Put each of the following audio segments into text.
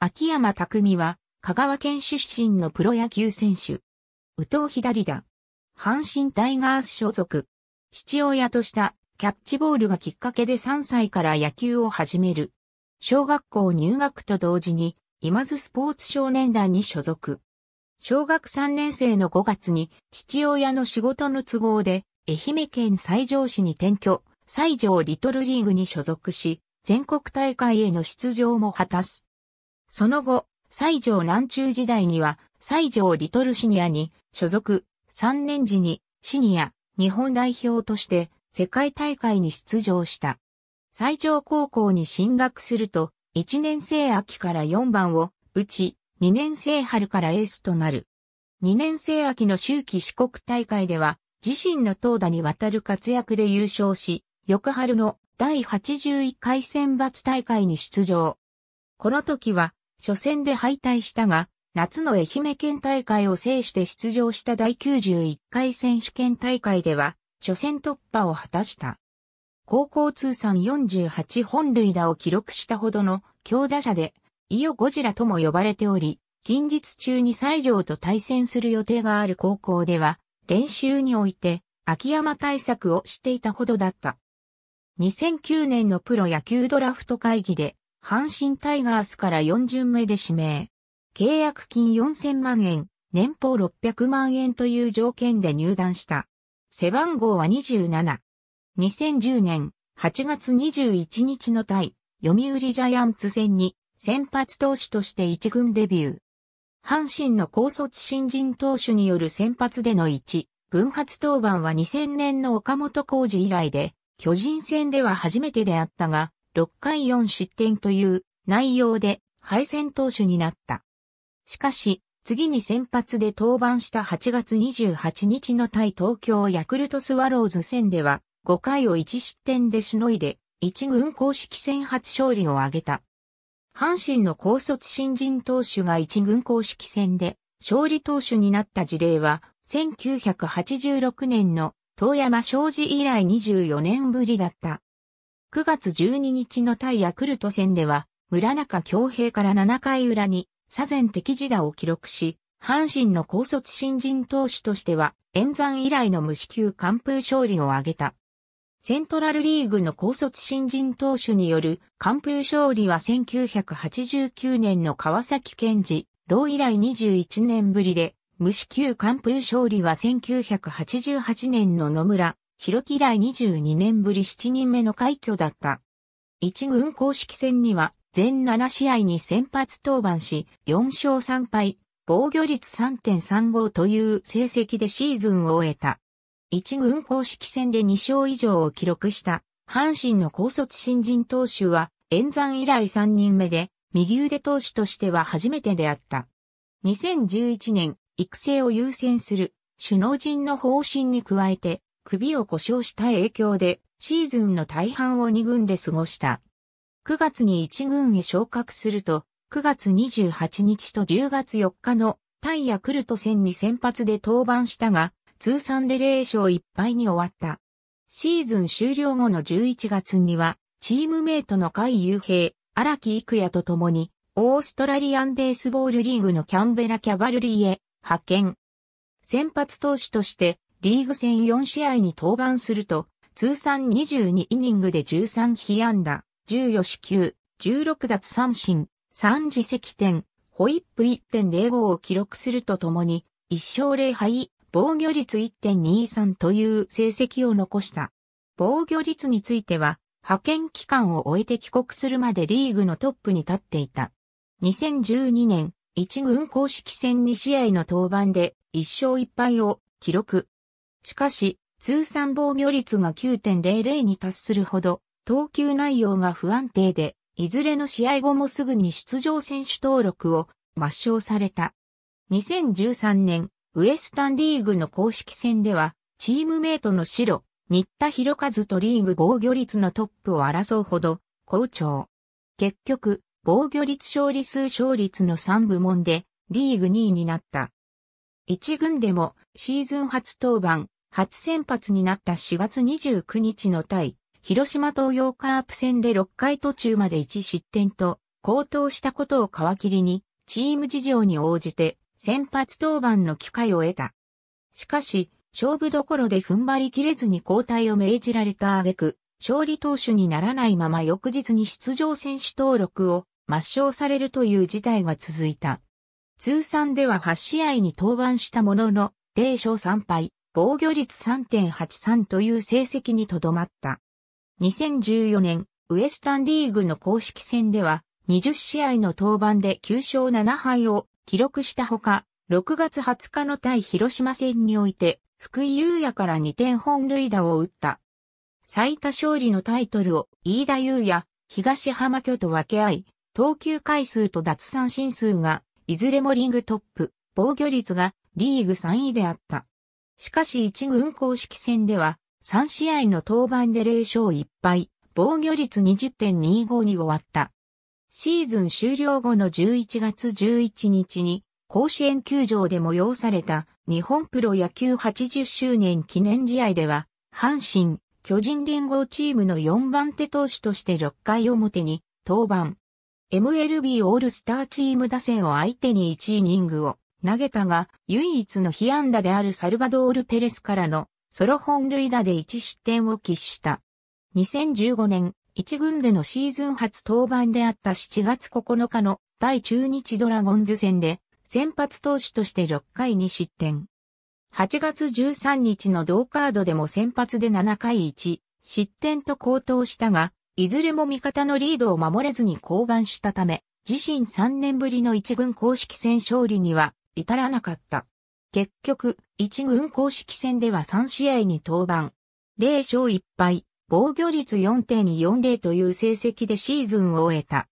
秋山匠は、香川県出身のプロ野球選手。宇藤左だ。阪神タイガース所属。父親としたキャッチボールがきっかけで3歳から野球を始める。小学校入学と同時に、今津スポーツ少年団に所属。小学3年生の5月に、父親の仕事の都合で、愛媛県西条市に転居、西条リトルリーグに所属し、全国大会への出場も果たす。その後、西条南中時代には、西条リトルシニアに所属、3年時にシニア日本代表として世界大会に出場した。西条高校に進学すると、1年生秋から4番を打ち、2年生春からエースとなる。2年生秋の秋季四国大会では、自身の投打にわたる活躍で優勝し、翌春の第81回選抜大会に出場。この時は、初戦で敗退したが、夏の愛媛県大会を制して出場した第91回選手権大会では、初戦突破を果たした。高校通算48本塁打を記録したほどの強打者で、伊予ゴジラとも呼ばれており、近日中に西条と対戦する予定がある高校では、練習において秋山対策をしていたほどだった。2009年のプロ野球ドラフト会議で阪神タイガースから4巡目で指名。契約金4000万円、年俸600万円という条件で入団した。背番号は27。2010年8月21日の対、読売ジャイアンツ戦に先発投手として一軍デビュー。阪神の高卒新人投手による先発での1、軍発登板は2000年の岡本浩二以来で、巨人戦では初めてであったが、6回4失点という内容で敗戦投手になった。しかし、次に先発で登板した8月28日の対東京ヤクルトスワローズ戦では、5回を1失点でしのいで、1軍公式戦初勝利を挙げた。阪神の高卒新人投手が1軍公式戦で勝利投手になった事例は、1986年の遠山昌司以来24年ぶりだった。9月12日の対ヤクルト戦では、村中京平から7回裏に、左前敵自打を記録し、阪神の高卒新人投手としては、演算以来の無支給完封勝利を挙げた。セントラルリーグの高卒新人投手による完封勝利は1989年の川崎健治、老以来21年ぶりで、無支給完封勝利は1988年の野村広木以来22年ぶり7人目の快挙だった。一軍公式戦には全7試合に先発登板し、4勝3敗、防御率3.35という成績でシーズンを終えた。一軍公式戦で2勝以上を記録した阪神の高卒新人投手は演算以来3人目で、右腕投手としては初めてであった。2011年、育成を優先する首脳陣の方針に加えて、首を故障した影響で、シーズンの大半を2軍で過ごした。9月に1軍へ昇格すると、9月28日と10月4日のタイヤクルト戦に先発で登板したが、通算で0勝1敗に終わった。シーズン終了後の11月には、チームメイトの甲斐雄平、荒木育也と共に、オーストラリアンベースボールリーグのキャンベラキャバルリーへ派遣。先発投手としてリーグ戦4試合に登板すると、通算22イニングで13被安打、14四球、16奪三振、3自責点、ホイップ1.05を記録するとともに、1勝0敗、防御率1.23という成績を残した。防御率については、派遣期間を終えて帰国するまでリーグのトップに立っていた。2012年、1軍公式戦2試合の登板で1勝1敗を記録。しかし、通算防御率が9.00に達するほど、投球内容が不安定で、いずれの試合後もすぐに出場選手登録を抹消された。2013年、ウエスタンリーグの公式戦では、チームメイトの白、新田博和とリーグ防御率のトップを争うほど、好調。結局、防御率勝利数勝率の3部門で、リーグ2位になった。一軍でもシーズン初登板、初先発になった4月29日の対、広島東洋カープ戦で6回途中まで1失点と、高騰したことを皮切りに、チーム事情に応じて、先発登板の機会を得た。しかし、勝負どころで踏ん張り切れずに交代を命じられた挙句、勝利投手にならないまま翌日に出場選手登録を抹消されるという事態が続いた。通算では8試合に登板したものの、0勝3敗、防御率3.83という成績にとどまった。2014年、ウエスタンリーグの公式戦では、20試合の登板で9勝7敗を記録したほか、6月20日の対広島戦において、福井優也から2点本塁打を打った。最多勝利のタイトルを飯田優也、東浜巨と分け合い、投球回数と奪三振数がいずれもリーグトップ、防御率がリーグ3位であった。しかし1軍公式戦では3試合の登板で0勝1敗、防御率20.25に終わった。シーズン終了後の11月11日に甲子園球場で催された日本プロ野球80周年記念試合では、阪神、巨人連合チームの4番手投手として6回表に登板、MLB オールスターチーム打線を相手に1イニングを投げたが、唯一の被安打であるサルバドール・ペレスからのソロ本塁打で1失点を喫した。2015年、1軍でのシーズン初登板であった7月9日の対中日ドラゴンズ戦で、先発投手として6回に失点。8月13日の同カードでも先発で7回1失点と高騰したが、いずれも味方のリードを守れずに降板したため、自身3年ぶりの一軍公式戦勝利には至らなかった。結局、一軍公式戦では3試合に登板。0勝1敗、防御率4.40という成績でシーズンを終えた。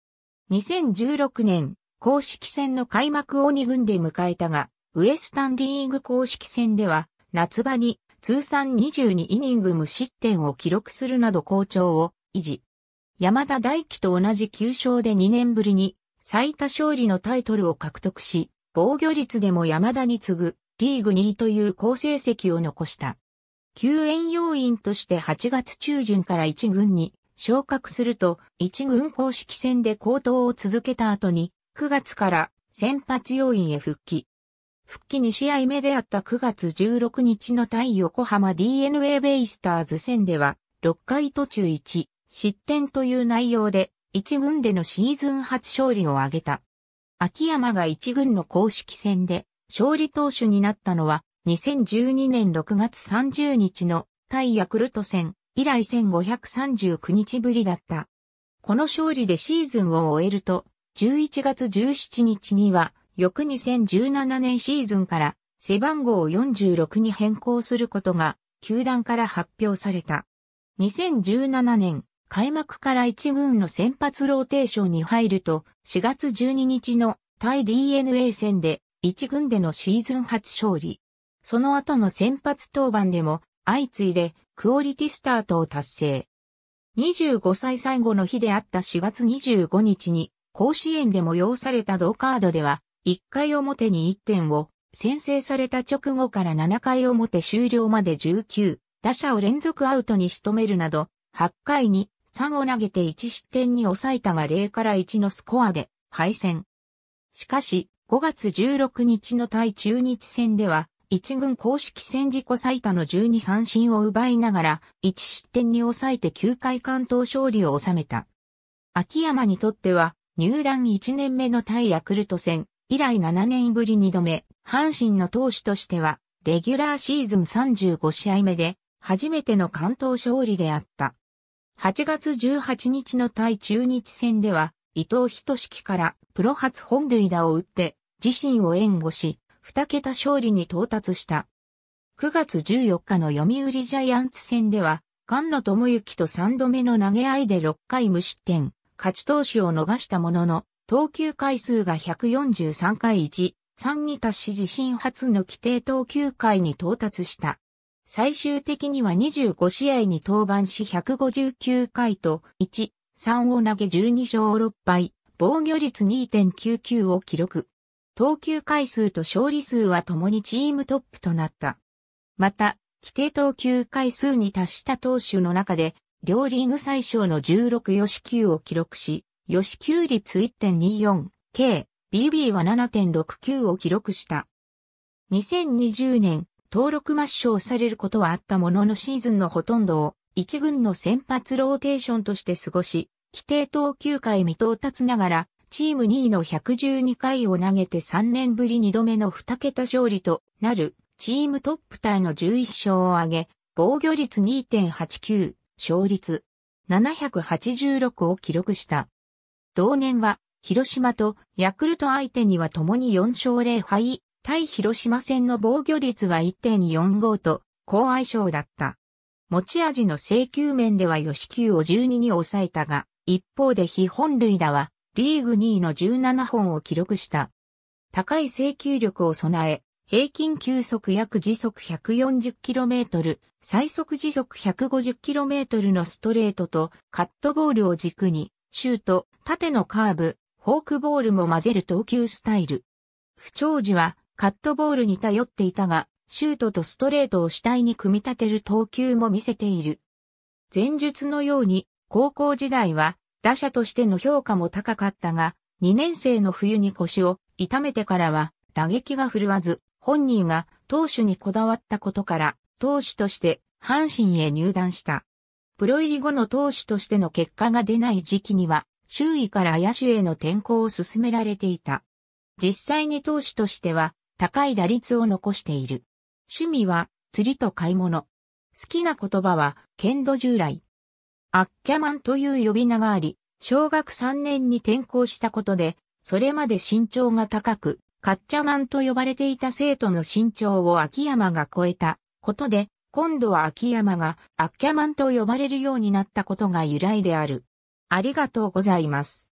2016年、公式戦の開幕を2軍で迎えたが、ウエスタンリーグ公式戦では、夏場に通算22イニング無失点を記録するなど好調を維持。山田大輝と同じ9勝で2年ぶりに最多勝利のタイトルを獲得し、防御率でも山田に次ぐリーグ2位という好成績を残した。救援要員として8月中旬から1軍に昇格すると1軍公式戦で高騰を続けた後に9月から先発要員へ復帰。復帰2試合目であった9月16日の対横浜 DNA ベイスターズ戦では6回途中1、失点という内容で、1軍でのシーズン初勝利を挙げた。秋山が1軍の公式戦で勝利投手になったのは、2012年6月30日の対ヤクルト戦以来1539日ぶりだった。この勝利でシーズンを終えると、11月17日には、翌2017年シーズンから背番号46に変更することが球団から発表された。2017年開幕から1軍の先発ローテーションに入ると、4月12日の対 DNA 戦で1軍でのシーズン初勝利。その後の先発登板でも相次いでクオリティスタートを達成。25歳最後の日であった4月25日に甲子園で催された同カードでは1回表に1点を先制された直後から7回表終了まで19打者を連続アウトに仕留めるなど8回に3を投げて1失点に抑えたが0から1のスコアで敗戦。しかし、5月16日の対中日戦では、1軍公式戦自己最多の12三振を奪いながら、1失点に抑えて9回関東勝利を収めた。秋山にとっては、入団1年目の対ヤクルト戦、以来7年ぶり2度目、阪神の投手としては、レギュラーシーズン35試合目で、初めての関東勝利であった。8月18日の対中日戦では、伊藤仁樹からプロ初本塁打を打って、自身を援護し、2桁勝利に到達した。9月14日の読売ジャイアンツ戦では、菅野智之と3度目の投げ合いで6回無失点、勝ち投手を逃したものの、投球回数が143回1、3に達し自身初の規定投球回に到達した。最終的には25試合に登板し159回と1、3を投げ12勝6敗、防御率2.99を記録。投球回数と勝利数は共にチームトップとなった。また、規定投球回数に達した投手の中で、両リーグ最小の16予死球を記録し、予死球率1.24、K、BB は7.69を記録した。2020年登録抹消されることはあったもののシーズンのほとんどを一軍の先発ローテーションとして過ごし、規定投球回未到達ながら、チーム2位の112回を投げて3年ぶり2度目の2桁勝利となる、チームトップタイの11勝を挙げ、防御率2.89、勝率786を記録した。同年は、広島とヤクルト相手には共に4勝0敗対広島戦の防御率は1.45と好相性だった。持ち味の制球面では吉球を12に抑えたが、一方で非本塁打はリーグ2位の17本を記録した。高い制球力を備え、平均球速約時速 140km、最速時速 150km のストレートとカットボールを軸に、シュート、縦のカーブ、フォークボールも混ぜる投球スタイル。不調時はカットボールに頼っていたが、シュートとストレートを主体に組み立てる投球も見せている。前述のように、高校時代は打者としての評価も高かったが、2年生の冬に腰を痛めてからは打撃が振るわず、本人が投手にこだわったことから、投手として阪神へ入団した。プロ入り後の投手としての結果が出ない時期には、周囲から野手への転向を進められていた。実際に投手としては、高い打率を残している。趣味は釣りと買い物。好きな言葉は剣道従来。アッキャマンという呼び名があり、小学3年に転校したことで、それまで身長が高く、カッチャマンと呼ばれていた生徒の身長を秋山が超えたことで、今度は秋山がアッキャマンと呼ばれるようになったことが由来である。ありがとうございます。